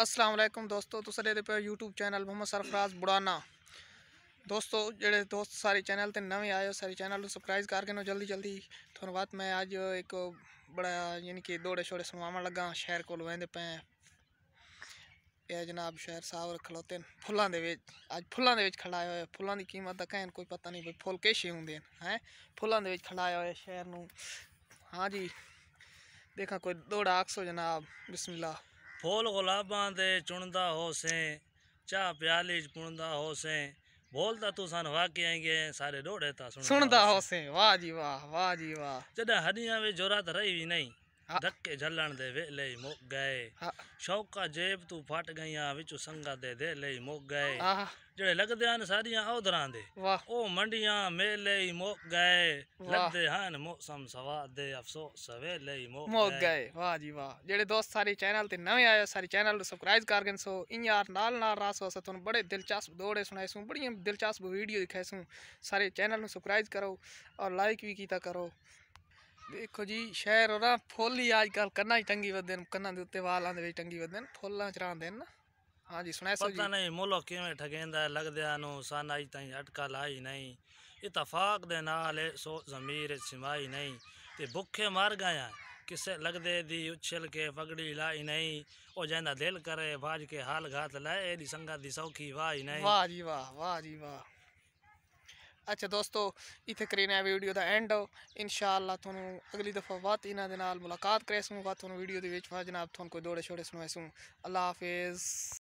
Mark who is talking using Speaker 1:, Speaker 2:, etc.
Speaker 1: असलम दोस्तों तुस पे यूट्यूब चैनल मोहम्मद सरफराज बुड़ाना दोस्तों जोड़े दोस्त सारे चैनल तो नवे आए सारे चैनल सबसक्राइब करके नो जल्दी जल्दी बाद मैं अज एक बड़ा यानी कि दौड़े शोड़े समावन लगा शहर को वह पैं यह जनाब शहर साहब खलोते फुलों के बेच बिच फुलों के दे बिच खड़ाए होए फुल्लां कीमत का कहन कोई पता नहीं भाई फुल किश ही होंगे है फुलों के खड़ाए शहर नूं हाँ जी देखा कोई दौड़ा आकसो जनाब बिस्मिल्लाह
Speaker 2: फोल गुलाबां दे चुनदा होसें चाह प्याली च पुणदा होसें बोलदा तू सन वाके आएंगे सारे डोड़े ता सुनदा
Speaker 1: होसें वाह जी वाह वाह जी वाह
Speaker 2: जदा हडियां में जोरात रही भी नहीं धक्के झलण दे वे ले मो गए शौका जेब तू फट गईया विचो संगा दे दे ले मो गए ਜਿਹੜੇ ਲੱਗਦੇ ਹਨ ਸਾਰੀਆਂ ਔਧਰਾਂ ਦੇ ਉਹ ਮੰਡੀਆਂ ਮੇਲੇ ਹੀ ਮੁੱਕ ਗਏ ਲੱਗਦੇ ਹਨ ਮੌਸਮ ਸਵਾਦ ਦੇ ਅਫਸੋਸ ਵੇਲੇ ਹੀ ਮੁੱਕ ਗਏ
Speaker 1: ਵਾਹ ਜੀ ਵਾਹ ਜਿਹੜੇ ਦੋਸਤ ਸਾਰੀ ਚੈਨਲ ਤੇ ਨਵੇਂ ਆਏ ਸਾਰੀ ਚੈਨਲ ਨੂੰ ਸਬਸਕ੍ਰਾਈਬ ਕਰ ਗਏ ਸੋ ਇਨ ਯਾਰ ਨਾਲ ਨਾਲ ਰਾਸ ਵਸਾ ਤੁਹਾਨੂੰ ਬੜੇ ਦਿਲਚਸਪ ਦੌੜੇ ਸੁਣਾਏ ਸੂ ਬੜੀਆਂ ਦਿਲਚਸਪ ਵੀਡੀਓ ਦਿਖਾਏ ਸੂ ਸਾਰੇ ਚੈਨਲ ਨੂੰ ਸਬਸਕ੍ਰਾਈਬ ਕਰੋ ਔਰ ਲਾਈਕ ਵੀ ਕੀਤਾ ਕਰੋ ਦੇਖੋ ਜੀ ਸ਼ਹਿਰ ਉਹਦਾ ਫੁੱਲ ਹੀ ਅੱਜ ਕੱਲ ਕੰਨਾਂ 'ਚ ਟੰਗੀ ਵਦਨ ਨੇ ਕੰਨਾਂ ਦੇ ਉੱਤੇ ਵਾਲਾਂ ਦੇ ਵਿੱਚ ਟੰਗੀ ਵਦਨ ਨੇ ਫੁੱਲਾਂ 'ਚ ਰਾਂਦੇ ਨੇ ਹਾਂਜੀ ਸੋ ਜੀ ਪਤਾ ਨਹੀਂ
Speaker 2: ਮੋਲੋ ਕਿਵੇਂ ਠਗੇਂਦਾ ਲੱਗਦਿਆ ਨੂੰ ਸਨ ਅਜ ਤਾਈਂ ਅਟਕਾ ਲਾਈ ਨਹੀਂ ਇਤਫਾਕ ਦੇ ਨਾਲ ਸੋ ਜ਼ਮੀਰ ਸਿਮਾਈ ਨਹੀਂ ਤੇ ਭੁੱਖੇ ਮਰ ਗਿਆ ਕਿਸੇ ਲੱਗਦੇ ਦੀ ਉਛਲ ਕੇ ਫਗੜੀ ਲਾਈ ਨਹੀਂ ਉਹ ਜੈਨਾ ਦਿਲ ਕਰੇ ਬਾਜ ਕੇ ਹਾਲ ਘਾਤ ਲੈ ਇਹਦੀ ਸੰਗਤ ਦੀ ਸੌਖੀ ਵਾਹ ਨਹੀਂ ਵਾਹ
Speaker 1: ਜੀ ਵਾਹ ਵਾਹ ਜੀ ਵਾਹ अच्छा दोस्तों इतने करीने वीडियो का एंड इनशाला थोनों अगली दफ़ा बात इन्होंने मुलाकात करे सूँ बाद थोड़ा वीडियो के जनाब थोड़ा कोई दौड़े छोड़े सुनाए सूँ अल्लाह हाफिज़